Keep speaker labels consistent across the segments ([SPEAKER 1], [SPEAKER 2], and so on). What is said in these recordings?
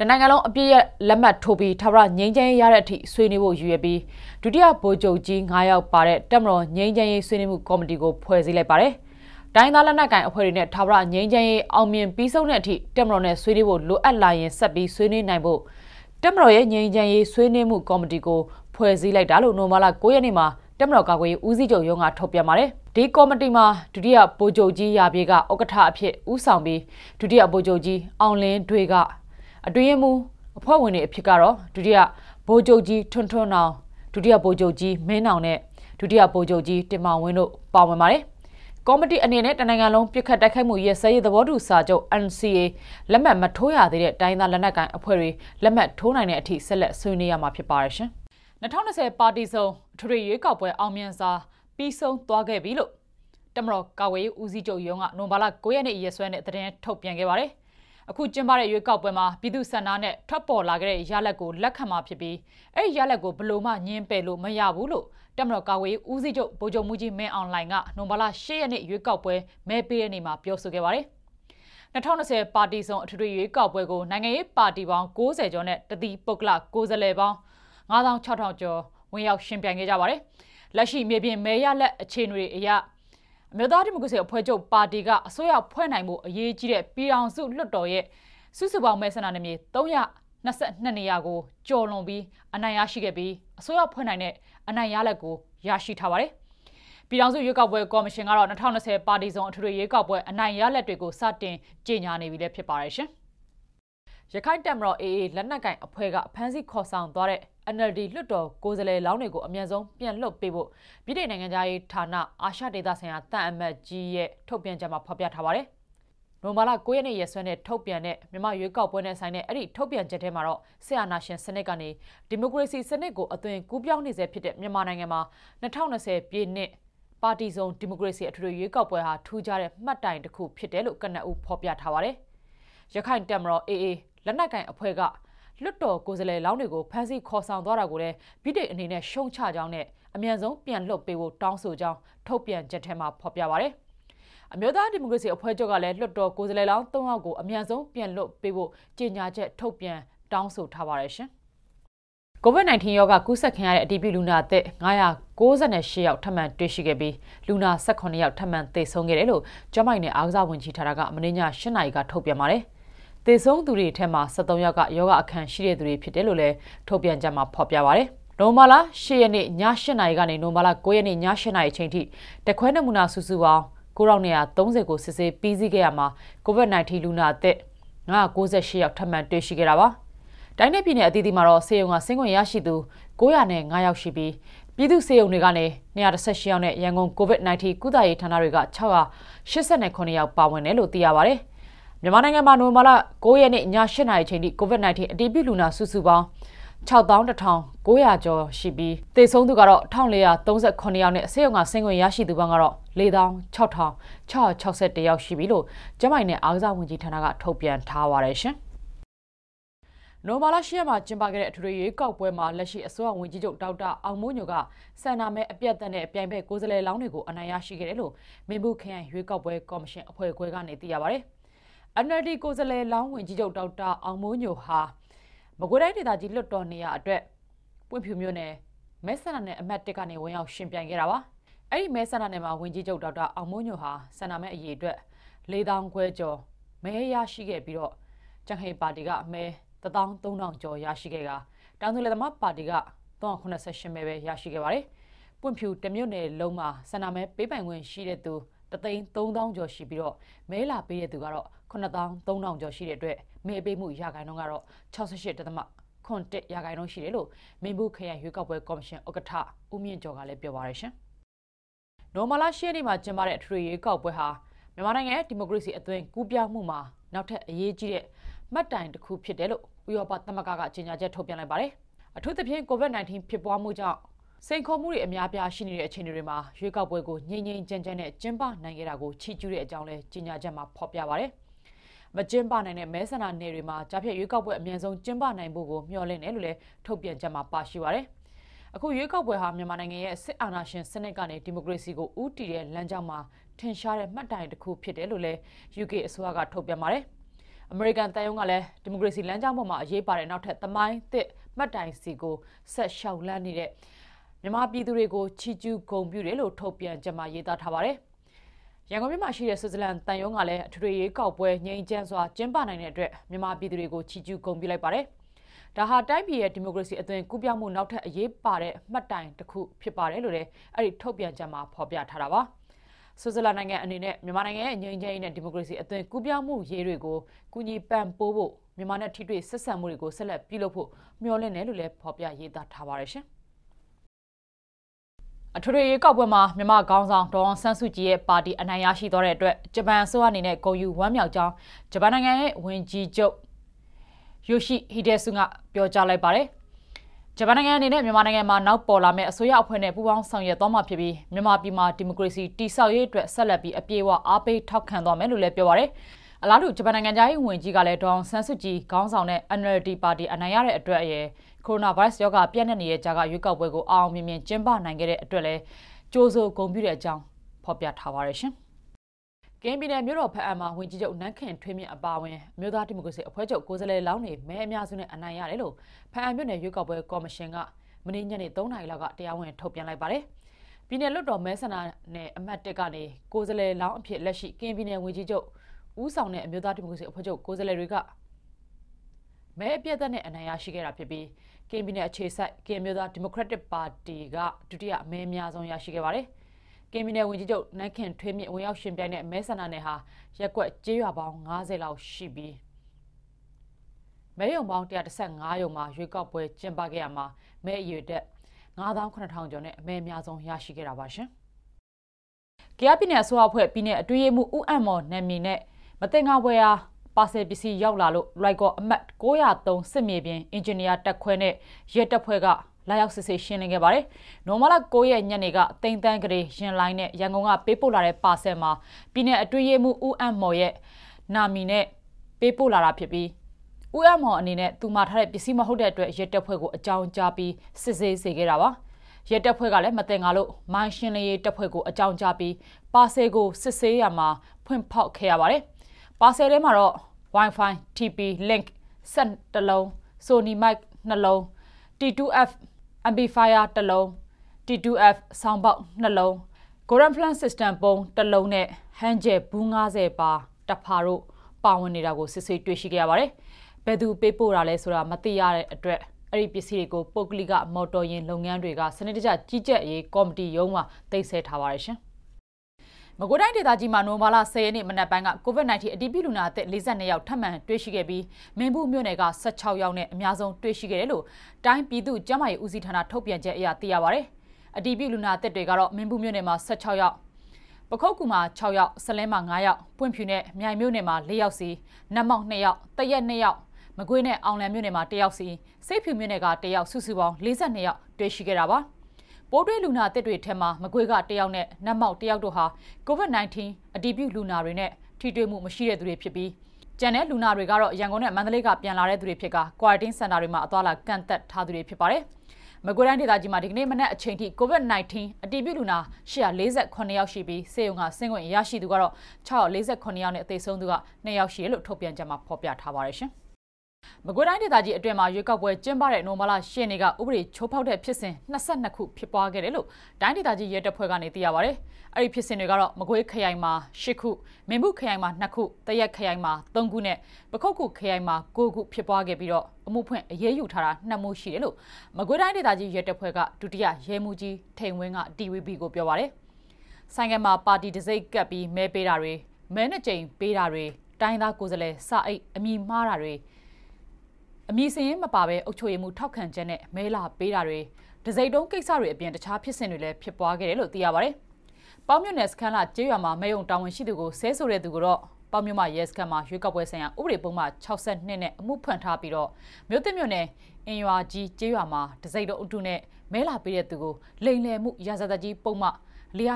[SPEAKER 1] တနိုင်ငံလုံးအပြည့်ရလက်မှတ်ထိုးပြီးထာဝရငြိမ်းချမ်းရေးရတဲ့အထိဆွေးနွေးဖို့ယူရပြီးဒုတိယဗိုလ်ချုပ်ကြီး9ယောက်ပါတဲ့တက်မတော်ငြိမ်းချမ်းရေးဆွေးနွေးမှုကော်မတီကိုဖွဲ့စည်းလိုက်ပါတယ်။တိုင်းသားလက်နက်ကိုင်အဖွဲ့တွေနဲ့ထာဝရငြိမ်းချမ်းရေးအောင်မြင်ပြီးဆုံးတဲ့အထိတက်မတော်နဲ့ဆွေးနွေးဖို့လိုအပ်လာရင်ဆက်ပြီးဆွေးနွေးနိုင်ဖို့တက်မတော်ရဲ့ငြိမ်းချမ်းရေးဆွေးနွေးမှုကော်မတီကိုဖွဲ့စည်းလိုက်တာလို့နိုမာလာ9ရက်နေ့မှာတက်မတော်ကာကွယ်ရေးဦးစီးချုပ်ရုံးကထုတ်ပြန်ပါတယ်။ဒီကော်မတီမှာဒုတိယဗိုလ်ချုပ်ကြီးရာပြေကဥက္ကဋ္ဌအဖြစ်ဦးဆောင်ပြီးဒုတိယဗိုလ်ချုပ်ကြီးအောင်လင်းတွေးကအတွင်းမှုအဖွဲ့ဝင်တွေအဖြစ်ကတော့ဒုတိယဗိုလ်ချုပ်ကြီးထွန်းထွန်းအောင်ဒုတိယဗိုလ်ချုပ်ကြီးမင်းအောင်နဲ့ဒုတိယဗိုလ်ချုပ်ကြီးတင်မောင်ဝင်းတို့ပါဝင်ပါတယ်ကော်မတီအနေနဲ့တနိုင်ငံလုံးပြစ်ခတ်တိုက်ခိုက်မှုရဲ့စရေးသဘောတူစာချုပ် NCA လက်မှတ်မထိုးရသေးတဲ့တိုင်းသားလက်နက်ကိုင်အဖွဲ့တွေလက်မှတ်ထိုးနိုင်တဲ့အထိဆက်လက်ဆွေးနွေးရမှာဖြစ်ပါရရှင်။2020ပါတီစုံထွေထွေရွေးကောက်ပွဲအောင်မြင်စာပြီးဆုံးသွားခဲ့ပြီလို့တမတော်ကာဝေးဦးစီးချုပ်ရုံးကနိုဘာလ9ရက်နေ့ရက်စွဲနဲ့သတင်းထုတ်ပြန်ခဲ့ပါတယ်အခုကျင်းပတဲ့ရွေးကောက်ပွဲမှာပြည်သူဆန္ဒနဲ့ထွက်ပေါ်လာခဲ့တဲ့ရလဒ်ကိုလက်ခံမှာဖြစ်ပြီးအဲ့ရလဒ်ကိုဘလို့မှညင်းပယ်လို့မရဘူးလို့တမတော်ကာဝေးဦးစီးချုပ်ဗိုလ်ချုပ်မှုကြီးမင်းအောင်လှိုင်ကနိုဘလာ၈ရက်နေ့ရွေးကောက်ပွဲမဲပေးတဲ့နေ့မှာပြောဆိုခဲ့ပါတယ်။2020ပါတီစုံအထွေထွေရွေးကောက်ပွဲကိုနိုင်ငံရေးပါတီပေါင်း60ကျော်နဲ့တတိပုဂ္ဂလ60လဲပေါင်း9600ကျော်ဝင်ရောက်ရှင်ပြိုင်ခဲ့ကြပါတယ်။လက်ရှိမြေပြင်မဲရလက်အခြေအနေအရအမျိုးသားဒီမိုကရေစီအဖွဲ့ချုပ်ပါတီကအစိုးရဖွဲ့နိုင်မှုအရေးကြီးတဲ့ပြည်အောင်စုလွှတ်တော်ရဲ့စုစုပေါင်းမဲဆန္ဒနယ်မြေ322နေရာကိုကျော်လွန်ပြီးအနိုင်ရရှိခဲ့ပြီးအစိုးရဖွဲ့နိုင်တဲ့အနိုင်ရလက်ကိုရရှိထားပါတယ်။ပြည်အောင်စုရွေးကောက်ပွဲကော်မရှင်ကတော့2020ပါတီစုံအထွေထွေရွေးကောက်ပွဲအနိုင်ရလက်တွေကိုစတင်ကြေညာနေပြီလည်းဖြစ်ပါတယ်ရှင်။ရခိုင်တပ်မတော် AA လက်နက်ကင်အဖွဲ့ကဖမ်းဆီးခေါ်ဆောင်သွားတဲ့ NLD လွှတ်တော်ကိုယ်စားလှယ်လောင်းတွေကိုအမြန်ဆုံးပြန်လွှတ်ပေးဖို့ပြည်ထောင်နိုင်ငံသားရေးဌာနအာရှဒေသဆိုင်ရာတန်အမတ်ကြီးရဲ့ထုတ်ပြန်ချက်မှာဖော်ပြထားပါတယ်။နိုဘာလ9ရက်နေ့ရက်စွဲနဲ့ထုတ်ပြန်တဲ့မြန်မာရွေးကောက်ပွဲနဲ့ဆိုင်တဲ့အဲ့ဒီထုတ်ပြန်ချက်ထဲမှာတော့ဆရာနာရှင်စနစ်ကနေဒီမိုကရေစီစနစ်ကိုအသွင်ကူးပြောင်းနေစေဖြစ်တဲ့မြန်မာနိုင်ငံမှာ2020ပြည်နှစ်ပါတီစုံဒီမိုကရေစီအထွေထွေရွေးကောက်ပွဲဟာထူးခြားတဲ့မှတ်တိုင်တစ်ခုဖြစ်တယ်လို့ကနအူဖော်ပြထားပါတယ်။ရခိုင်တက်မတော် AA လက်နက်ကင်အဖွဲ့ကလွတ်တော်ကိုယ်စားလှယ်လောင်းတွေကိုဖမ်းဆီးခေါ်ဆောင်သွားတာကိုလည်းဗြိတိန်အနေနဲ့ရှုံချကြောင်းနဲ့အမြန်ဆုံးပြန်လွှတ်ပေးဖို့တောင်းဆိုကြောင်းထုတ်ပြန်ချက်ထဲမှာဖော်ပြပါရယ်။အမျိုးသားဒီမိုကရေစီအဖွဲ့ချုပ်ကလည်းလွတ်တော်ကိုယ်စားလှယ်လောင်း၃ယောက်ကိုအမြန်ဆုံးပြန်လွှတ်ပေးဖို့ကြေညာချက်ထုတ်ပြန်တောင်းဆိုထားပါရယ်ရှင်။ကိုဗစ် -19 ရောဂါကူးစက်ခံရတဲ့အတည်ပြုလူနာအသစ်968ယောက်ထပ်မံတွေ့ရှိခဲ့ပြီးလူနာ18ယောက်ထပ်မံသေဆုံးခဲ့တယ်လို့ကျန်းမာရေးနဲ့အားကစားဝန်ကြီးဌာနကမနေ့ည7:00နာရီကထုတ်ပြန်ပါတယ်။သေဆုံးသူတွေထဲမှာ73ယောက်ကယောဂအခံရှိတဲ့သူတွေဖြစ်တယ်လို့လည်းထုတ်ပြန်ကြမှာဖော်ပြပါရယ်။နိုမာလာ၈ရက်နေ့ည၈နာရီကနေနိုမာလာ9ရက်နေ့ည၈နာရီချိန်ထိတခွဲနမူနာစုစုပေါင်း930ကိုစစ်ဆေးပြီးစီးခဲ့ရမှာ COVID-19 လူနာအသစ်968ယောက်ထပ်မံတွေ့ရှိခဲ့တာပါ။တိုင်းနယ်ပြည်နယ်အသီးသီးမှာတော့ဆေးရုံကဆင်းခွင့်ရရှိသူ905ယောက်ရှိပြီးပြည်သူ့ဆေးရုံတွေကလည်း218ယောက်နဲ့ရန်ကုန် COVID-19 ကုသရေးဌာနတွေက689ယောက်ပါဝင်တယ်လို့သိရပါဗျ။မြန်မာနိုင်ငံမှာနိုဝင်ဘာလ9ရက်နေ့ည8:00နာရီချိန်ထိ COVID-19 အတည်ပြုလူနာစုစုပေါင်း61,900ကျော်ရှိပြီးသေဆုံးသူကတော့1438ယောက်နဲ့ဆေးရုံကဆင်းခွင့်ရရှိသူပေါင်းကတော့46,661ယောက်ရှိပြီလို့ကျန်းမာရေးနဲ့အားကစားဝန်ကြီးဌာနကထုတ်ပြန်ထားပါတယ်ရှင်။နိုဘာလရှိရမှာကျင်းပခဲ့တဲ့အထွေထွေရွေးကောက်ပွဲမှာလက်ရှိအစိုးရဝန်ကြီးချုပ်ဒေါက်တာအောင်မိုးညိုကဆန္ဒမဲအပြတ်သက်နဲ့ပြိုင်ဘက်ကိုယ်စားလှယ်လောင်းတွေကိုအနိုင်ရရှိခဲ့တယ်လို့မင်းဘူးခရိုင်ရွေးကောက်ပွဲကော်မရှင်အဖွဲ့အစည်းကနေသိရပါဗျ။ NLD ကိုယ်စားလှယ်လောင်းဝင်ကြီးချုပ်ဒေါက်တာအောင်မိုးညိုဟာမကွေးတိုင်းဒေသကြီးလွတ်တော်နေရအတွက်ပွင့်ဖြူမြို့နယ်မဲဆန္ဒနယ်အမတ်၁ကနေဝင်ရောက်ရှင်ပြိုင်ခဲ့တာပါအဲ့ဒီမဲဆန္ဒနယ်မှာဝင်ကြီးချုပ်ဒေါက်တာအောင်မိုးညိုဟာဆန္ဒမဲအရေးအတွက်4000ခွဲကျော်မဲရရှိခဲ့ပြီးတော့ကြံဟိပါတီကမဲ13000ကျော်ရရှိခဲ့တာတောင်သူလယ်သမားပါတီက398မဲပဲရရှိခဲ့ပါတယ်ပွင့်ဖြူတမြို့နယ်လုံးမှာဆန္ဒမဲပေးပိုင်ခွင့်ရှိတဲ့သူ3300ကျော်ရှိပြီးတော့မဲလာပေးတဲ့သူကတော့9300ကျော်ရှိတဲ့အတွက်မဲပေးမှုရာခိုင်နှုန်းကတော့68.1ရာခိုင်နှုန်းရှိတယ်လို့မင်းဘူးခရိုင်ရွေးကောက်ပွဲကော်မရှင်ဥက္ကဋ္ဌဦးမြင့်ကျော်ကလည်းပြောပါရရှင်။နိုမလာရှေ့နေ့မှာကျင်းပတဲ့အထွေရွေးကောက်ပွဲဟာမြန်မာနိုင်ငံဒီမိုကရေစီအသွင်ကူးပြောင်းမှုမှာနောက်ထပ်အရေးကြီးတဲ့မှတ်တိုင်တစ်ခုဖြစ်တယ်လို့ဥရောပသမဂ္ဂကကြေညာချက်ထုတ်ပြန်လိုက်ပါတယ်။အထူးသဖြင့် COVID-19 ဖြစ်ပွားမှုကြောင့်စိန်ခေါ်မှုတွေအများပြားရှိနေတဲ့အခြေအနေတွေမှာရွေးကောက်ပွဲကိုငြိမ်ငြိမ်ကြမ်းကြမ်းနဲ့ကျင်းပနိုင်ခဲ့တာကိုချီးကျူးတဲ့အကြောင်းလဲကြေညာချက်မှာဖော်ပြပါတယ်။မကျင်းပနိုင်တဲ့မဲဆန္ဒနယ်တွေမှာကြားဖြတ်ရွေးကောက်ပွဲအမြန်ဆုံးကျင်းပနိုင်ဖို့ကိုမျှော်လင့်တယ်လို့လည်းထုတ်ပြန်ချက်မှာပါရှိပါတယ်။အခုရွေးကောက်ပွဲဟာမြန်မာနိုင်ငံရဲ့စစ်အာဏာရှင်စနစ်ကနေဒီမိုကရေစီကိုဦးတည်တဲ့လမ်းကြောင်းမှာထင်ရှားတဲ့မှတ်တိုင်တစ်ခုဖြစ်တယ်လို့လည်း UK အစိုးရကထုတ်ပြန်ပါတယ်။အမေရိကန်တန်ယုံကလည်းဒီမိုကရေစီလမ်းကြောင်းပေါ်မှာအရေးပါတဲ့နောက်ထပ်သမိုင်းသစ်မှတ်တိုင်စီကိုဆက်လျှောက်လန်းနေတဲ့မြန်မာပြည်သူတွေကိုချီးကျူးဂုဏ်ပြုတယ်လို့ထုတ်ပြန်ကြမှာရေးသားထားပါတယ်။ရန်ကုန်မြို့မှာရှိတဲ့ဆွစ်ဇာလန်တန်ယုံကလည်းအထွေထွေရေးကောက်ပွဲငြိမ်းချမ်းစွာကျင်းပနိုင်တဲ့အတွက်မြန်မာပြည်သူတွေကိုချီးကျူးဂုဏ်ပြုလိုက်ပါတယ်။ဒါဟာတိုင်းပြည်ရဲ့ဒီမိုကရေစီအသွင်ကူးပြောင်းမှုနောက်ထပ်အရေးပါတဲ့မှတ်တိုင်တစ်ခုဖြစ်ပါတယ်လို့လည်းအဲ့ဒီထုတ်ပြန်ချက်မှာဖော်ပြထားတာပါ။ဆွစ်ဇာလန်နိုင်ငံအနေနဲ့မြန်မာနိုင်ငံရဲ့ငြိမ်းချမ်းရေးနဲ့ဒီမိုကရေစီအသွင်ကူးပြောင်းမှုရေးတွေကိုကူညီပံ့ပိုးဖို့မြန်မာနဲ့ထိတွေ့ဆက်ဆံမှုတွေကိုဆက်လက်ပြုလုပ်ဖို့မျှော်လင့်တယ်လို့လည်းဖော်ပြရေးသားထားပါတယ်ရှင်။အထွေထွေရေကောက်ပွဲမှာမြန်မာခေါင်းဆောင်ဒေါ်အောင်ဆန်းစုကြည်ရဲ့ပါတီအနိုင်ရရှိသွားတဲ့အတွက်ဂျပန်အစိုးရအနေနဲ့ဂုဏ်ယူဝမ်းမြောက်ကြောင်းဂျပန်နိုင်ငံရဲ့ဝန်ကြီးချုပ်ယိုရှိဟီဒဲဆုက ပြောကြားလိုက်ပါတယ်။ဂျပန်နိုင်ငံအနေနဲ့မြန်မာနိုင်ငံမှာနောက်ပေါ်လာမယ့်အစိုးရအဖွဲ့နဲ့ပူးပေါင်းဆောင်ရွက်သွားမှာဖြစ်ပြီးမြန်မာပြည်မှာဒီမိုကရေစီတည်ဆောက်ရေးအတွက်ဆက်လက်ပြီးအပြည့်အဝအားပေးထောက်ခံသွားမယ်လို့လည်းပြောပါတယ်။အလားတူဂျပန်နိုင်ငံသားရေးဝန်ကြီးကလည်းဒေါအောင်ဆန်းစုကြည်ခေါင်းဆောင်တဲ့ NLD ပါတီအနိုင်ရတဲ့အတွက်ရဲ့ကိုရိုနာဗိုင်းရပ်စ်ရောဂါပြန့်နှံ့နေတဲ့ကြားကရွေးကောက်ပွဲကိုအောင်မြင်မြင်ကျင်းပနိုင်ခဲ့တဲ့အတွက်လည်းကြိုးစိုးဂုဏ်ပြုတဲ့အကြောင်းဖော်ပြထားပါရရှင်ကင်းပြည်နယ်မြို့တော်ဖက်အံမှာဝင်ကြီးချုပ်နန်းခင်ထွေးမြင့်အပါအဝင်မြို့သားဒီမိုကရေစီအဖွဲ့ချုပ်ကိုယ်စားလှယ်လောင်းတွေမဲအများစုနဲ့အနိုင်ရတယ်လို့ဖက်အံမြို့နယ်ရွေးကောက်ပွဲကော်မရှင်ကမနေ့ညနေ3နာရီလောက်ကတရားဝင်ထုတ်ပြန်လိုက်ပါတယ်။ပြည်နယ်လွတ်တော်မဲဆန္ဒနယ်အမှတ်1ကနေကိုယ်စားလှယ်လောင်းအဖြစ်လက်ရှိကင်းပြည်နယ်ဝင်ကြီးချုပ်ဥဆောင်တဲ့အမျိုးသားဒီမိုကရေစီအဖွဲ့ချုပ်ကိုယ်စားလှယ်တွေကမဲအပြတ်သက်နဲ့အနိုင်ရရှိခဲ့တာဖြစ်ပြီးကင်ပြည်နယ်အခြေစိုက်ကင်မျိုးသားဒီမိုကရက်တစ်ပါတီကဒုတိယအမဲအများဆုံးရရှိခဲ့ပါတယ်။ကင်ပြည်နယ်ဝန်ကြီးချုပ်နိုင်ခင်ထွေးမြင့်ဝင်ရောက်ရှင်ပြိုင်တဲ့မဲဆန္ဒနယ်ဟာရက်ကွက်ကျေးရွာပေါင်း90လောက်ရှိပြီးမဲရုံပေါင်း135ရုံမှာရွေးကောက်ပွဲကျင်းပခဲ့ရမှာမဲအရွယ်တက်9800ကျော်နဲ့အမဲအများဆုံးရရှိခဲ့တာပါရှင်။ကြရပြည်နယ်အစိုးရအဖွဲ့ပြည်နယ်အတွင်းရေးမှူးဦးအံ့မော်နာမည်နဲ့မတင်ငါဝယ်ဟာပါဆယ်ပစ္စည်းရောက်လာလို့လိုက်ကောအမတ်903စစ်မြေပြင်အင်ဂျင်နီယာတပ်ခွဲနဲ့ရဲတပ်ဖွဲ့ကလာရောက်စစ်ဆေးရှင်းလင်းခဲ့ပါတယ်။နော်မလာ9ရက်ညနေကတိမ်တန်းကလေးရင်လိုင်းနဲ့ရန်ကုန်ကပေးပို့လာတဲ့ပါဆယ်မှာပြည်내အတွင်းရေးမှုဦးအမ်မော်ရဲ့နာမည်နဲ့ပေးပို့လာတာဖြစ်ပြီးဦးအမ်မော်အနေနဲ့သူမထားတဲ့ပစ္စည်းမဟုတ်တဲ့အတွက်ရဲတပ်ဖွဲ့ကိုအကြောင်းကြားပြီးစစ်ဆေးစေခဲ့တာပါ။ရဲတပ်ဖွဲ့ကလည်းမတင်ကားလို့မိုင်းရှင်းလင်းရေးတပ်ဖွဲ့ကိုအကြောင်းကြားပြီးပါဆယ်ကိုစစ်ဆေးရမှာဖွင့်ဖောက်ခဲ့ရပါတယ်။ပါဆယ်ထဲမှာတော့ Wi-Fi, TP link ဆက်တစ်လုံး Sony mic နှလုံး T2F amplifier တစ်လုံး T2F ဆောင်းပေါက်နှလုံး Goran Plan System ပုံတစ်လုံးနဲ့ Hanjel Blue 90ပါတဖာတို့ပါဝင်နေတာကိုစစ်ဆေးတွေ့ရှိခဲ့ရပါတယ်။ဘယ်သူပေးပို့တာလဲဆိုတာမသိရတဲ့အတွက်အဲ့ဒီပစ္စည်းတွေကိုပုတ်ကလိကမော်တော်ယာဉ်လုပ်ငန်းတွေကစနစ်တကျကြီးကြပ်ရေးကော်မတီရုံးမှာသိမ်းဆည်းထားပါတယ်ရှင်။မကွေးတိုင်းဒေသကြီးမှာနိုဝင်ဘာလ10ရက်နေ့မနက်ပိုင်းက COVID-19 အတည်ပြုလူနာအသက်42ယောက်ထပ်မံတွေ့ရှိခဲ့ပြီးမင်းဘူးမြို့နယ်က16ယောက်နဲ့အများဆုံးတွေ့ရှိခဲ့တယ်လို့တိုင်းပြည်သူ့ကျန်းမာရေးဦးစီးဌာနထုတ်ပြန်ချက်အရသိရပါဗျ။အတည်ပြုလူနာအသက်တွေကတော့မင်းဘူးမြို့နယ်မှာ16ယောက်ပခုတ်ကူမှာ6ယောက်ဆလင်းမှာ9ယောက်ပွင့်ဖြူနဲ့မြိုင်မြို့နယ်မှာ4ယောက်စီနတ်မောက်2ယောက်တရက်2ယောက်မကွေးနဲ့အောင်လံမြို့နယ်မှာ1ယောက်စီစိတ်ဖြူမြို့နယ်က1ယောက်စုစုပေါင်း42ယောက်တွေ့ရှိခဲ့တာပါ။ပိုးတွေ့လူနာအသစ်တွေထဲမှာမကွေးကတယောက်နဲ့နတ်မောက်တယောက်တို့ဟာ COVID-19 အတည်ပြုလူနာတွေနဲ့ထိတွေ့မှုမရှိတဲ့သူတွေဖြစ်ပြီးကျန်တဲ့လူနာတွေကတော့ရန်ကုန်နဲ့မန္တလေးကပြန်လာတဲ့သူတွေဖြစ်က quarantine center တွေမှာအသွားလာကန့်သက်ထားသူတွေဖြစ်ပါတယ်။မကွေးတိုင်းဒေသကြီးမှာဒီကနေ့မနက်အချိန်ထိ COVID-19 အတည်ပြုလူနာ148ယောက်ရှိပြီးဆေးရုံကဆင်းခွင့်ရရှိသူကတော့648ယောက်နဲ့အသေးဆုံးသူက2ယောက်ရှိတယ်လို့ထုတ်ပြန်ကြမှာဖော်ပြထားပါတယ်ရှင်။မကွေးတိုင်းဒေသကြီးအတွင်းမှာရွေးကောက်ပွဲကျင်းပတဲ့နိုမလာရှင်းနေကဥပဒေချိုးဖောက်တဲ့ဖြစ်စဉ်22ခုဖြစ်ပွားခဲ့တယ်လို့တိုင်းဒေသကြီးရဲတပ်ဖွဲ့ကနေသိရပါဗျ။အဲ့ဒီဖြစ်စဉ်တွေကတော့မကွေးခရိုင်မှာ10ခု၊မင်းမှုခရိုင်မှာ2ခု၊တရက်ခရိုင်မှာ3ခုနဲ့ပခုတ်ခုခရိုင်မှာ9ခုဖြစ်ပွားခဲ့ပြီးတော့အမှုဖွင့်အရေးယူထားတာနှစ်မှုရှိတယ်လို့မကွေးတိုင်းဒေသကြီးရဲတပ်ဖွဲ့ကဒုတိယရဲမှူးကြီးထိန်ဝင်းက TVB ကိုပြောပါဗျ။ဆိုင်ကမှာပါတီတစိတ်ကပ်ပြီးမဲပေးတာတွေမဲနှစ်ကြိမ်ပေးတာတွေတိုင်းသားကိုယ်စားလှယ်စာအိတ်အမိမှားတာတွေအမည်စင်ရင်မပါဘဲအုပ်ချုပ်ရေးမှုထောက်ခံချက်နဲ့မဲလာပေးတာတွေဒစိမ့်တုံးကိစ္စတွေအပြင်တခြားဖြစ်စဉ်တွေလည်းဖြစ်ပွားခဲ့တယ်လို့သိရပါတယ်။ပေါင်းမြွနယ်စခန်းလာကျေးရွာမှာမဲယုံတာဝန်ရှိသူကိုဆဲဆိုတဲ့သူကတော့ပေါင်းမြွမရဲစခန်းမှာရွေးကောက်ပွဲဆိုင်ရာဥပဒေပုံမှ62နဲ့အမှုဖွင့်ထားပြီးတော့မြို့သစ်မြို့နယ်အင်ရွာကြီးကျေးရွာမှာဒစိမ့်တုံးအုပ်ထုနဲ့မဲလာပေးတဲ့သူကိုလိန်လယ်မှုရာဇသကြီးပုံမှ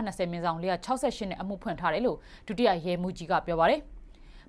[SPEAKER 1] 420မြင်းဆောင်468နဲ့အမှုဖွင့်ထားတယ်လို့ဒုတိယရဲမှူးကြီးကပြောပါတယ်။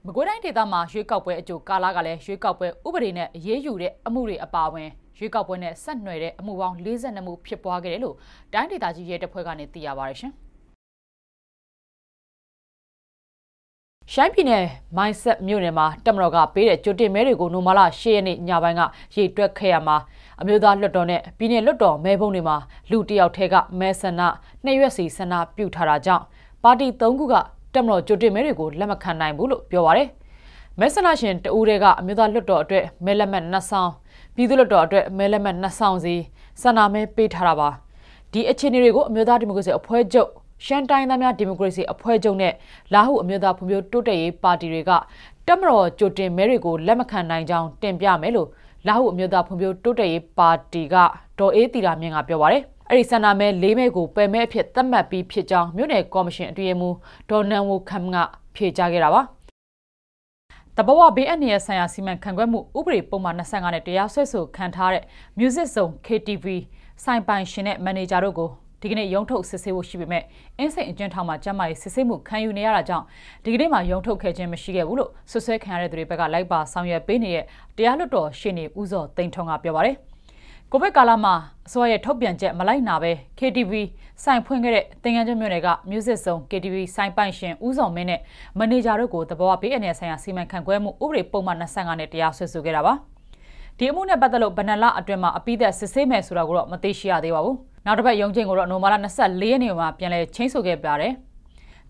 [SPEAKER 1] မကွေးတိုင်းဒေသမှာရွေးကောက်ပွဲအကြိုကာလကလည်းရွေးကောက်ပွဲဥပဒေနဲ့အရေးယူတဲ့အမှုတွေအပါအဝင်ရွေးကောက်ပွဲနဲ့ဆက်နွယ်တဲ့အမှုပေါင်း42မှုဖြစ်ပွားခဲ့တယ်လို့တိုင်းဒေသကြီးရဲတပ်ဖွဲ့ကနေသိရပါတယ်ရှင်။ရိုင်းပြည်နယ်မိုင်းဆက်မြို့နယ်မှာတပ်မတော်ကပေးတဲ့ကြိုတင်မဲတွေကိုနိုမလာ၈ရက်နေ့ညပိုင်းကရေတွက်ခဲ့ရမှာအမျိုးသားလွှတ်တော်နဲ့ပြည်နယ်လွှတ်တော်မဲဘုံတွေမှာလူတယောက်ထဲကမဲဆန္ဒနှစ်ရွက်စီဆန္ဒပြုထားတာကြောင့်ပါတီ၃ခုကတက်မတော်ကြိုတင်မဲတွေကိုလက်မခံနိုင်ဘူးလို့ပြောပါရယ်။မဲဆန္ဒရှင်တဦးတွေကအမျိုးသားလွတ်တော်အတွက်မဲလက်မှတ်နှစ်ဆောင်ပြည်သူ့လွတ်တော်အတွက်မဲလက်မှတ်နှစ်ဆောင်စီဆန္ဒမဲပေးထားတာပါ။ဒီအခြေအနေတွေကိုအမျိုးသားဒီမိုကရေစီအဖွဲ့ချုပ်ရှမ်းတိုင်းသားများဒီမိုကရေစီအဖွဲ့ချုပ်နဲ့လာဟုအမျိုးသားဖွံ့ဖြိုးတိုးတက်ရေးပါတီတွေကတက်မတော်ကြိုတင်မဲတွေကိုလက်မခံနိုင်ကြောင်းတင်ပြမယ်လို့လာဟုအမျိုးသားဖွံ့ဖြိုးတိုးတက်ရေးပါတီကဒေါ်အေးတီရာမြင့်ကပြောပါရယ်။အဲ့ဒီဆန္ဒမဲ၄မဲကိုပယ်မဲအဖြစ်သတ်မှတ်ပြီးဖြစ်ကြောင်းမြို့နယ်ကော်မရှင်အတွင်းမှဒေါ်နန်ဝခမ်ကဖြေကြားခဲ့တာပါတဘဝဘေးအန္တရာယ်ဆိုင်ရာစီမံခန့်ခွဲမှုဥပဒေပုံမှန်25နဲ့တရားစွဲဆိုခံထားတဲ့ Music Zone KTV ဆိုင်ပိုင်ရှင်နဲ့မန်နေဂျာတို့ကိုဒီကနေ့ရုံးထုတ်စစ်ဆေးဖို့ရှိပေမဲ့အင်းစိန်အကျဉ်းထောင်မှာကျမရေးစစ်ဆေးမှုခံယူနေရတာကြောင့်ဒီကနေ့မှာရုံးထုတ်ခဲ့ခြင်းမရှိခဲ့ဘူးလို့ဆွဆွဲခံရတဲ့သူတွေဘက်ကလိုက်ပါဆောင်ရွက်ပေးနေတဲ့တရားလွှတ်တော်ရှင်နေဦးစောတိန်ထုံးကပြောပါတယ်။ကိုဗစ်ကာလမှာအစိုးရထုတ်ပြန်ချက်မလိုက်နာပဲ KTV ဆိုင်ဖွင့်ခဲ့တဲ့တင်ငန်းကျွန်းမြို့နယ်က Music Zone KTV ဆိုင်ပိုင်ရှင်ဦးဆောင်မင်းနဲ့မန်နေဂျာတို့ကိုသဘောဝဘေးအန္တရာယ်ဆိုင်ရာစီမံခန့်ခွဲမှုဥပဒေပုံမှန်25နဲ့တရားစွဲဆိုခဲ့တာပါဒီအမှုနဲ့ပတ်သက်လို့ဗနလအတွင်မှာအပိသက်စစ်ဆေးမယ်ဆိုတာကိုတော့မသိရှိရသေးပါဘူးနောက်တစ်ပတ်ရုံးချိန်ကိုတော့နိုမာလာ24ရက်နေ့မှာပြန်လည်ချိန်ဆိုခဲ့ပါတယ်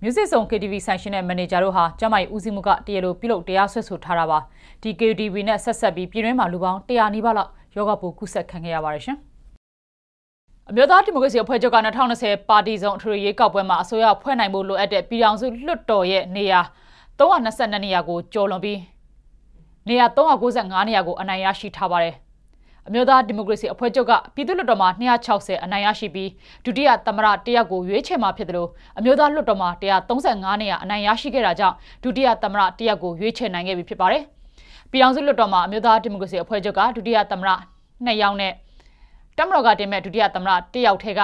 [SPEAKER 1] မြူစစ်ဆောင် KTV ဆိုင်ရှင်နဲ့မန်နေဂျာတို့ဟာကျမကြီးဦးစီးမှုကတရားလိုပြုလုပ်တရားဆွဲဆိုထားတာပါဒီ KTV နဲ့ဆက်ဆက်ပြီးပြည်တွင်းမှာလူပေါင်း100နီးပါးလောက်ယောဂပိုးကူးစက်ခံခဲ့ရပါတယ်ရှင်။အမျိုးသားဒီမိုကရေစီအဖွဲ့ချုပ်က2020ပါတီစုံအထွေထွေကောက်ပွဲမှာအစိုးရဖွဲ့နိုင်ဖို့လိုအပ်တဲ့ပြည်ထောင်စုလွှတ်တော်ရဲ့နေရာ322နေရာကိုကျော်လွန်ပြီးနေရာ395နေရာကိုအနိုင်ရရှိထားပါတယ်။အမျိုးသားဒီမိုကရေစီအဖွဲ့ချုပ်ကပြည်သူ့လွှတ်တော်မှာ260အနိုင်ရရှိပြီးဒုတိယသမ္မတတယောက်ကိုရွေးချယ်မှာဖြစ်တယ်လို့အမျိုးသားလွှတ်တော်မှာ135နေရာအနိုင်ရရှိခဲ့တာကြောင့်ဒုတိယသမ္မတတယောက်ကိုရွေးချယ်နိုင်ခဲ့ပြီဖြစ်ပါတယ်။ပြည်အောင်စုလွှတ်တော်မှာအမျိုးသားဒီမိုကရေစီအဖွဲ့ချုပ်ကဒုတိယသမ္မတနှစ်ယောက်နဲ့တမတော်ကတင်မဲ့ဒုတိယသမ္မတတစ်ယောက်ထဲက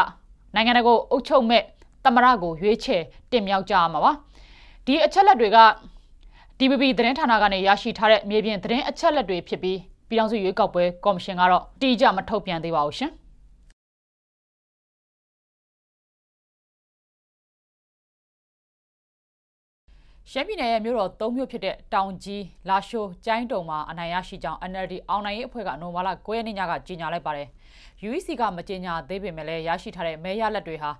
[SPEAKER 1] နိုင်ငံတကာအုပ်ချုပ်မဲ့သမ္မတကိုရွေးချယ်တင်မြှောက်ကြရမှာပါဒီအချက်လက်တွေက DPP သတင်းဌာနကနေရရှိထားတဲ့မြေပြင်သတင်းအချက်လက်တွေဖြစ်ပြီးပြည်အောင်စုရွေးကောက်ပွဲကော်မရှင်ကတော့တိကျမထုတ်ပြန်သေးပါဘူးရှင်။ရှမ်းပြည်နယ်ရဲ့မြို့တော်၃မြို့ဖြစ်တဲ့တောင်ကြီး၊လာရှိုး၊ကျိုင်းတုံမှာအနိုင်ရရှိကြောင်း NLD အောင်နိုင်ရေးအဖွဲ့ကနိုဘာလ9ရက်နေ့ညကကြေညာလိုက်ပါတယ်။ UEC ကမကြေညာသေးပေမဲ့လည်းရရှိထားတဲ့မဲရလက်တွေဟာ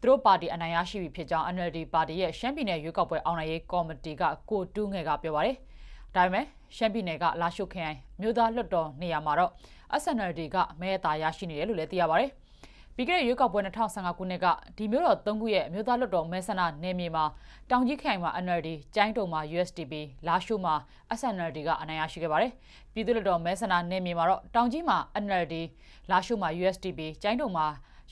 [SPEAKER 1] သူတို့ပါတီအနိုင်ရရှိပြီဖြစ်ကြောင်း NLD ပါတီရဲ့ရှမ်းပြည်နယ်ရွေးကောက်ပွဲအောင်နိုင်ရေးကော်မတီကကိုတူးငယ်ကပြောပါတယ်။ဒါပေမဲ့ရှမ်းပြည်နယ်က လာရှိုးခရိုင်မြို့သားလွှတ်တော်နေရာမှာတော့ SNLD ကမဲအသာရရှိနေတယ်လို့လည်းသိရပါတယ်။ပြီးခဲ့တဲ့ရွေးကောက်ပွဲ2015ခုနှစ်ကဒီမျိုးတော်၃ခုရဲ့အမျိုးသားလွှတ်တော်မဲဆန္ဒနယ်မြေမှာ တောင်ကြီးခရိုင်မှာ NLD ၊ကျိုင်းတုံမှာ USDP ၊လာရှိုးမှာ SNLD ကအနိုင်ရရှိခဲ့ပါတယ်။ပြည်သူ့လွှတ်တော်မဲဆန္ဒနယ်မြေမှာတော့တောင်ကြီးမှာ NLD ၊လာရှိုးမှာ USDP ၊ကျိုင်းတုံမှာ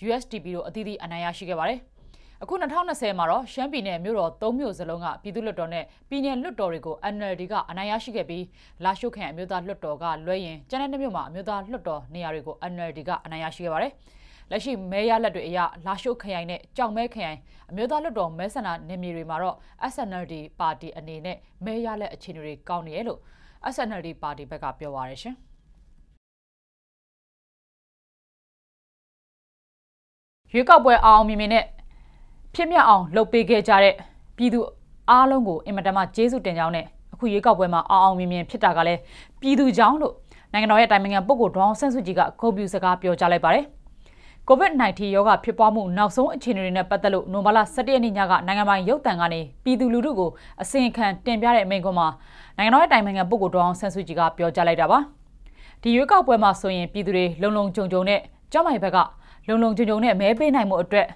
[SPEAKER 1] USDP တို့အသီးသီးအနိုင်ရရှိခဲ့ပါတယ်။အခု2020မှာတော့ရှမ်းပြည်နယ်မြို့တော်၃မြို့စလုံးကပြည်သူ့လွှတ်တော်နဲ့ပြည်နယ်လွှတ်တော်တွေကို NLD ကအနိုင်ရရှိခဲ့ပြီးလာရှုခန့်အမျိုးသားလွှတ်တော်ကလွှဲရင်ကျန်းတဲ့မြို့မှာအမျိုးသားလွှတ်တော်နေရာတွေကို NLD ကအနိုင်ရရှိခဲ့ပါတယ်။လက်ရှိမဲရလက်တွေအရလာရှို့ခရိုင်နဲ့ကြောင်မဲခရိုင်အမျိုးသားလွှတ်တော်မဲဆန္ဒနယ်မြေတွေမှာတော့ SNLD ပါတီအနေနဲ့မဲရလက်အခြေအနေတွေကောင်းနေရလို့ SNLD ပါတီဘက်ကပြောပါရရှင်။ရွေးကောက်ပွဲအောင်မြင်မြင်နဲ့ဖြစ်မြောက်အောင်လုပ်ပေးခဲ့ကြတဲ့ပြည်သူအားလုံးကိုအင်မတန်မှကျေးဇူးတင်ကြောင်းနဲ့အခုရွေးကောက်ပွဲမှာအောင်အောင်မြင်မြင်ဖြစ်တာကလည်းပြည်သူကြောင့်လို့နိုင်ငံတော်ရဲ့တိုင်ပင်ခံပုဂ္ဂိုလ်ဒေါအောင်ဆန်းစုကြည်ကဂုဏ်ပြုစကားပြောကြားလိုက်ပါတယ်။ COVID-19 ရောဂါဖြစ်ပွားမှုနောက်ဆုံးအခြေအနေတွေနဲ့ပတ်သက်လို့နိုဘလာ17ရက်နေ့ညကနိုင်ငံပိုင်ရုပ်သံကနေပြည်သူလူထုကိုအစင်ခံတင်ပြတဲ့အမိန့်ခွန်းမှာနိုင်ငံတော်အတိုင်ပင်ခံပုဂ္ဂိုလ်ဒေါအောင်ဆန်းစုကြည်ကပြောကြားလိုက်တာပါ။ဒီရွေးကောက်ပွဲမှာဆိုရင်ပြည်သူတွေလုံလုံခြုံခြုံနဲ့ကြောက်မိုက်ဘက်ကလုံလုံခြုံခြုံနဲ့မဲပေးနိုင်မှုအတွက်စ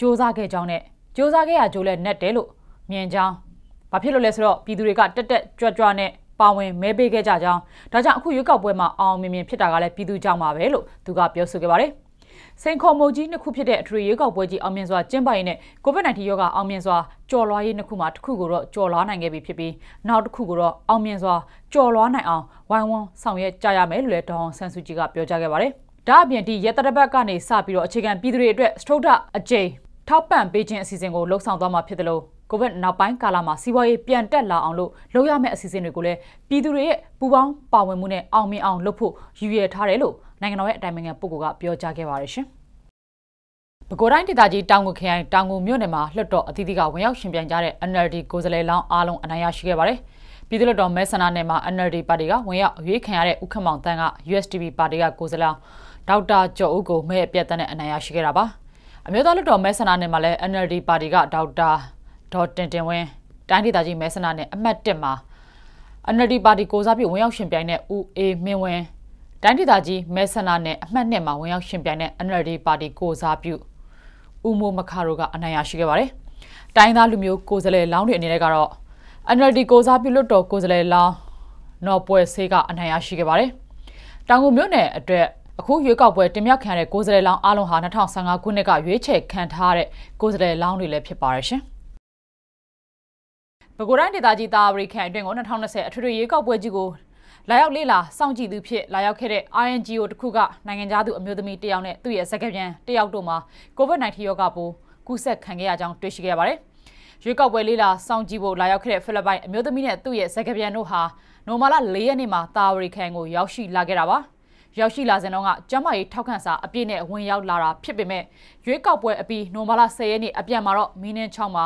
[SPEAKER 1] 조사ခဲ့ကြောင်းနဲ့စ조사ခဲ့ရကြိုးလဲနဲ့တယ်လို့မြင်ကြောင်း။ဘာဖြစ်လို့လဲဆိုတော့ပြည်သူတွေကတက်တက်ကြွကြွနဲ့ပါဝင်မဲပေးခဲ့ကြကြောင်းဒါကြောင့်အခုရွေးကောက်ပွဲမှာအောင်မြင်မြင်ဖြစ်တာကလည်းပြည်သူကြောင့်ပါပဲလို့သူကပြောဆိုခဲ့ပါတယ်။စိန်ခေါ်မှုကြီးနှစ်ခုဖြစ်တဲ့အထရေရွေးကောက်ပွဲကြီးအောင်မြင်စွာကျင်းပရင်းနဲ့ COVID-19 ရောဂါအောင်မြင်စွာကျော်လွှားရေးနှစ်ခုမှာတစ်ခုကိုတော့ကျော်လွှားနိုင်ခဲ့ပြီဖြစ်ပြီးနောက်တစ်ခုကိုတော့အောင်မြင်စွာကျော်လွှားနိုင်အောင်ဝိုင်းဝန်းဆောင်ရွက်ကြရမယ်လို့လည်းဒေါအောင်ဆန်းစုကြည်ကပြောကြားခဲ့ပါတယ်။ဒါအပြင်ဒီရတရဘက်ကနေစပြီးတော့အခြေခံပြည်သူတွေအတွက်စထုဒ္ဒအကျိန်ထောက်ပံ့ပေးခြင်းအစီအစဉ်ကိုလှုပ်ဆောင်သွားမှာဖြစ်တယ်လို့ကိုဗစ်နောက်ပိုင်းကာလမှာစီးပွားရေးပြန်တက်လာအောင်လို့လုပ်ရမယ့်အစီအစဉ်တွေကိုလည်းပြည်သူတွေရဲ့ပူးပေါင်းပါဝင်မှုနဲ့အောင်မြင်အောင်လုပ်ဖို့ရည်ရွယ်ထားတယ်လို့နိုင်ငံတော်ရဲ့အတိုင်ပင်ခံပုဂ္ဂိုလ်ကပြောကြားခဲ့ပါတယ်ရှင်။ပဲခူးတိုင်းဒေသကြီးတောင်ကိုခရိုင်တောင်ကိုမြို့နယ်မှာလွှတ်တော်အသီးသီးကဝင်ရောက်ရှင်ပြိုင်ကြတဲ့ NLD ကိုယ်စားလှယ်လောင်းအားလုံးအနိုင်ရရှိခဲ့ပါတယ်။ပြည်သူ့လွှတ်တော်မဲဆန္ဒနယ်မှာ NLD ပါတီကဝင်ရောက်အရွေးခံရတဲ့ဥက္ကမောင်တန်းက USDP ပါတီကကိုယ်စားလှယ်ဒေါက်တာကျော်ဦးကိုမဲအပြတ်တန်းနဲ့အနိုင်ရရှိခဲ့တာပါ။အမျိုးသားလွှတ်တော်မဲဆန္ဒနယ်မှာလည်း NLD ပါတီကဒေါက်တာဒေါ်တင်တင်ဝင်းတိုင်းဒေသကြီးမဲဆန္ဒနယ်အမှတ်1မှာ NLD ပါတီကိုစားပြုဝင်ရောက်ရှင်ပြိုင်တဲ့ဦးအေးမင်းဝင်းတိုင်းဒေသကြီးမဲဆန္ဒနဲ့အမှတ်နှစ်မှာဝင်ရောက်ရှင်ပြိုင်တဲ့ NLD ပါတီကိုစားပြုဦးမိုးမခါတို့ကအနိုင်ရရှိခဲ့ပါတယ်။တိုင်းသားလူမျိုးကိုယ်စားလှယ်လောင်းတွေအနေနဲ့ကတော့ NLD ကိုစားပြုလွတ်တော်ကိုယ်စားလှယ်လောင်းနော်ပွဲဆေးကအနိုင်ရရှိခဲ့ပါတယ်။တောင်ကုန်မြို့နယ်အတွက်အခုရွေးကောက်ပွဲတင်မြှောက်ခံရတဲ့ကိုယ်စားလှယ်လောင်းအားလုံးဟာ2015ခုနှစ်ကရွေးချယ်ခံထားတဲ့ကိုယ်စားလှယ်လောင်းတွေလည်းဖြစ်ပါရရှင်။ပဲခူးတိုင်းဒေသကြီးတာဝရီခန်အတွင်းကို2020အထွေထွေရွေးကောက်ပွဲကြီးကိုလာရောက်လေ့လာစောင့်ကြည့်သူဖြစ်လာရောက်ခဲ့တဲ့ RNGO တခုကနိုင်ငံသားသူအမျိုးသမီးတယောက်နဲ့သူ့ရဲ့ဇက်ကပြန်တယောက်တို့မှာ COVID-19 ရောဂါပိုးကူးစက်ခံခဲ့ရကြောင်းတွေ့ရှိခဲ့ရပါတယ်။ရွေးကောက်ပွဲလေးလာစောင့်ကြည့်ဖို့လာရောက်ခဲ့တဲ့ဖိလစ်ပိုင်အမျိုးသမီးနဲ့သူ့ရဲ့ဇက်ကပြန်တို့ဟာနိုမာလာ၄ရက်နေ့မှာတာဝရီခန်ကိုရောက်ရှိလာခဲ့တာပါ။ရောက်ရှိလာစဉ်တော့ကကျမကြီးထောက်ခံစာအပြည့်နဲ့ဝင်ရောက်လာတာဖြစ်ပေမဲ့ရွေးကောက်ပွဲအပြီးနိုမာလာ၁၀ရက်နေ့အပြန်မှာတော့မင်းနှင်းချောင်းမှာ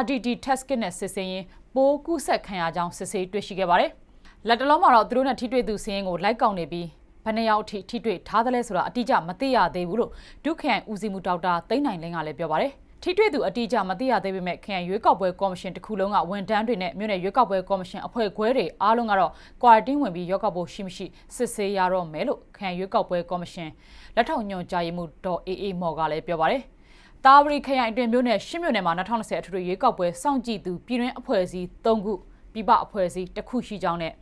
[SPEAKER 1] RDT test kit နဲ့စစ်ဆေးရင်ပိုးကူးစက်ခံရကြောင်းစစ်ဆေးတွေ့ရှိခဲ့ပါတယ်။လက်တလုံးမှာတော့သူတို့နဲ့ထိတွေ့သူစင်းရင်ကိုလိုက်ကောင်နေပြီးဘယ်နှယောက်ထိထိတွေ့ထားသလဲဆိုတာအတိအကျမသိရသေးဘူးလို့ဒုခရိုင်ဦးစီးမှုဒေါက်တာသိန်းနိုင်လင်းကလည်းပြောပါတယ်ထိတွေ့သူအတိအကျမသိရသေးပေမဲ့ခရိုင်ရွေးကောက်ပွဲကော်မရှင်တစ်ခုလုံးကဝန်တန်းတွေနဲ့မြို့နယ်ရွေးကောက်ပွဲကော်မရှင်အဖွဲ့ခွဲတွေအားလုံးကတော့ quarantine ဝင်ပြီးရွေးကောက်ဖို့ရှိမရှိစစ်ဆေးရတော့မယ်လို့ခရိုင်ရွေးကောက်ပွဲကော်မရှင်လက်ထောက်ညွှန်ကြားရေးမှူးဒေါ်အေးအေးမော်ကလည်းပြောပါတယ်တာဝရီခရိုင်အတွင်းမြို့နယ်ရှစ်မြို့နယ်မှာ2020အထွေထွေရွေးကောက်ပွဲစောင့်ကြည့်သူပြည်တွင်းအဖွဲ့အစည်း၃ခုပြည်ပအဖွဲ့အစည်းတစ်ခုရှိကြောင်းနဲ့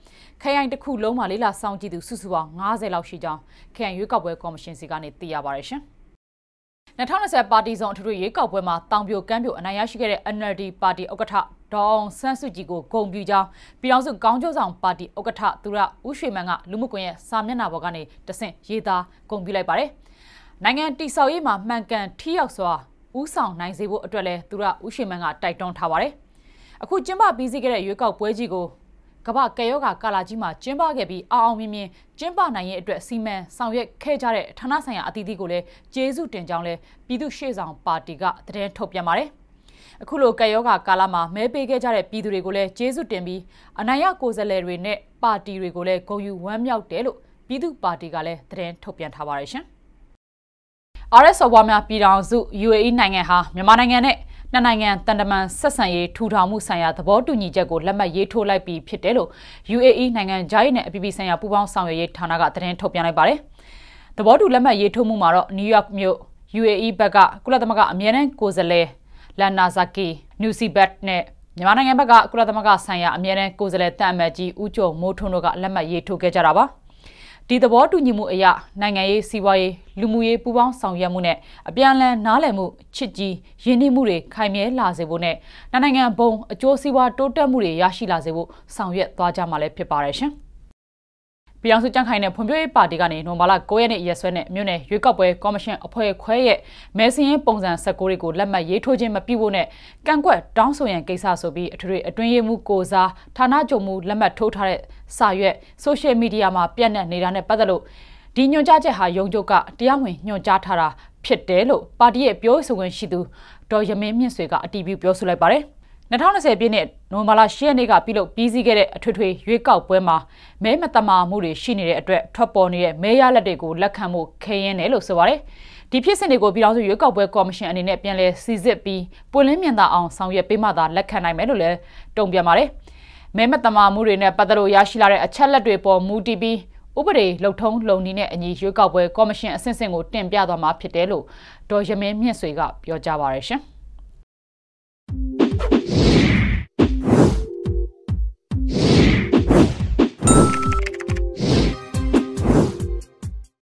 [SPEAKER 1] ခရိုင်တစ်ခုလုံးမှာလေးလာစောင့်ကြည့်သူစုစုပေါင်း90လောက်ရှိကြောင်းခရိုင်ရွေးကောက်ပွဲကော်မရှင်စီကနေသိရပါတယ်ရှင်။2020ပါတီစုံအထွေထွေရေကောက်ပွဲမှာတောင်ပြိုကမ်းပြိုအနိုင်ရရှိခဲ့တဲ့ NLD ပါတီဥက္ကဋ္ဌဒေါအောင်ဆန်းစုကြည်ကိုဂုဏ်ပြုကြောင်းပြည်အောင်စု ကောင်းကျိုးဆောင်ပါတီဥက္ကဋ္ဌသူရဦးရွှေမန်ကလူမှုကွန်ရက်စာမျက်နှာပေါ်ကနေတဆင့်ရေးသားဂုဏ်ပြုလိုက်ပါတယ်။နိုင်ငံတိဆောက်ရေးမှာမှန်ကန်ထိရောက်စွာဦးဆောင်နိုင်စေဖို့အတွက်လည်းသူရဦးရွှေမန်ကတိုက်တွန်းထားပါတယ်။အခုကျင်းပပြီးစီးခဲ့တဲ့ရွေးကောက်ပွဲကြီးကိုကမ္ဘာကယောဂါကာလာကြီးမှာကျင်းပခဲ့ပြီးအောင်အောင်မြင်မြင်ကျင်းပနိုင်ရဲ့အတွက်စီမံဆောင်ရွက်ခဲ့ကြတဲ့ဌာနဆိုင်ရာအသီးသီးကိုလည်းကျေးဇူးတင်ကြောင်းလဲပြည်သူ့ရှေ့ဆောင်ပါတီကသတင်းထုတ်ပြန်ပါတယ်။အခုလိုကယောဂါကာလာမှာမဲပေးခဲ့ကြတဲ့ပြည်သူတွေကိုလည်းကျေးဇူးတင်ပြီးအနိုင်ရကိုယ်စားလှယ်တွေနဲ့ပါတီတွေကိုလည်းဂုဏ်ယူဝမ်းမြောက်တယ်လို့ပြည်သူ့ပါတီကလည်းသတင်းထုတ်ပြန်ထားပါတယ်ရှင်။ RS ဆော်ဘွားများပြည်ထောင်စု UAE နိုင်ငံဟာမြန်မာနိုင်ငံနဲ့နှစ်နိုင်ငံတန်တမန်ဆက်ဆံရေးထူထောင်မှုဆိုင်ရာသဘောတူညီချက်ကိုလက်မှတ်ရေးထိုးလိုက်ပြီးဖြစ်တယ်လို့ UAE နိုင်ငံဂျာယီနဲ့အပြည်ပြည်ဆိုင်ရာပူးပေါင်းဆောင်ရွက်ရေးဌာနကသတင်းထုတ်ပြန်လိုက်ပါတယ်။သဘောတူလက်မှတ်ရေးထိုးမှုမှာတော့နယူးယောက်မြို့ UAE ဘက်ကကုလသမဂ္ဂအမြဲတမ်းကိုယ်စားလှယ်လန်နာဇာကီနူစီဘတ်နဲ့မြန်မာနိုင်ငံဘက်ကကုလသမဂ္ဂဆိုင်ရာအမြဲတမ်းကိုယ်စားလှယ်တန်အမတ်ကြီးဦးကျော်မိုးထွန်းတို့ကလက်မှတ်ရေးထိုးခဲ့ကြတာပါ။ဒီသဘောတူညီမှုအရနိုင်ငံရေးစီးပွားရေးလူမှုရေးပူးပေါင်းဆောင်ရွက်မှုနဲ့အပြန်အလှန်နားလည်မှုချစ်ကြည်ရင်းနှီးမှုတွေခိုင်မြဲလာစေဖို့နဲ့နိုင်ငံဘုံအကျိုးစီးပွားတိုးတက်မှုတွေရရှိလာစေဖို့ဆောင်ရွက်သွားကြမှာလည်းဖြစ်ပါရဲ့ရှင်။ပြည်အောင်စုကြံ့ခိုင်တဲ့ဖွံ့ဖြိုးရေးပါတီကနေနိုဘာလ9ရက်နေ့ရက်စွဲနဲ့မြို့နယ်ရွေးကောက်ပွဲကော်မရှင်အဖွဲ့ခွဲရဲ့မဲစင်းရင်ပုံစံ16တွေကိုလက်မှတ်ရေးထိုးခြင်းမပြုဖို့နဲ့ကန့်ကွက်တောင်းဆိုရန်ကိစ္စဆိုပြီးအထွေထွေအတွင်းရေးမှုကိုစားဌာနချုပ်မှုလက်မှတ်ထိုးထားတဲ့စာရွက်ဆိုရှယ်မီဒီယာမှာပြန့်နှံ့နေတာနဲ့ပတ်သက်လို့ဒီညွှန်ကြားချက်ဟာရုံးချုပ်ကတရားဝင်ညွှန်ကြားထားတာဖြစ်တယ်လို့ပါတီရဲ့ပြောဆိုခွင့်ရှိသူဒေါ်ရမင်းမြင့်ဆွေကအတည်ပြုပြောဆိုလိုက်ပါတယ်။2020ပြည့်နှစ်နိုဝင်ဘာလ10ရက်နေ့ကပြုလုပ်ပြီးစီးခဲ့တဲ့အထွေထွေရွေးကောက်ပွဲမှာမဲမတမာမှုတွေရှိနေတဲ့အတွက်ထွက်ပေါ်နေတဲ့မဲရလက်တွေကိုလက်ခံမှုခဲယဉ်တယ်လို့ဆိုပါတယ်။ဒီဖြစ်စဉ်တွေကိုပြည်ထောင်စုရွေးကောက်ပွဲကော်မရှင်အနေနဲ့ပြန်လည်စီစစ်ပြီးပွင့်လင်းမြင်သာအောင်ဆောင်ရွက်ပေးမှသာလက်ခံနိုင်မယ်လို့လည်းတုံ့ပြန်ပါတယ်။မဲမတမာမှုတွေနဲ့ပတ်သက်လို့ရရှိလာတဲ့အချက်လက်တွေပေါ်မူတည်ပြီးဥပဒေလုံထုံးလုံနည်းနဲ့အညီရွေးကောက်ပွဲကော်မရှင်အဆင့်ဆင့်ကိုတင်ပြသွားမှာဖြစ်တယ်လို့ဒေါ်ရမင်းမြင့်ဆွေကပြောကြားပါရရှင်။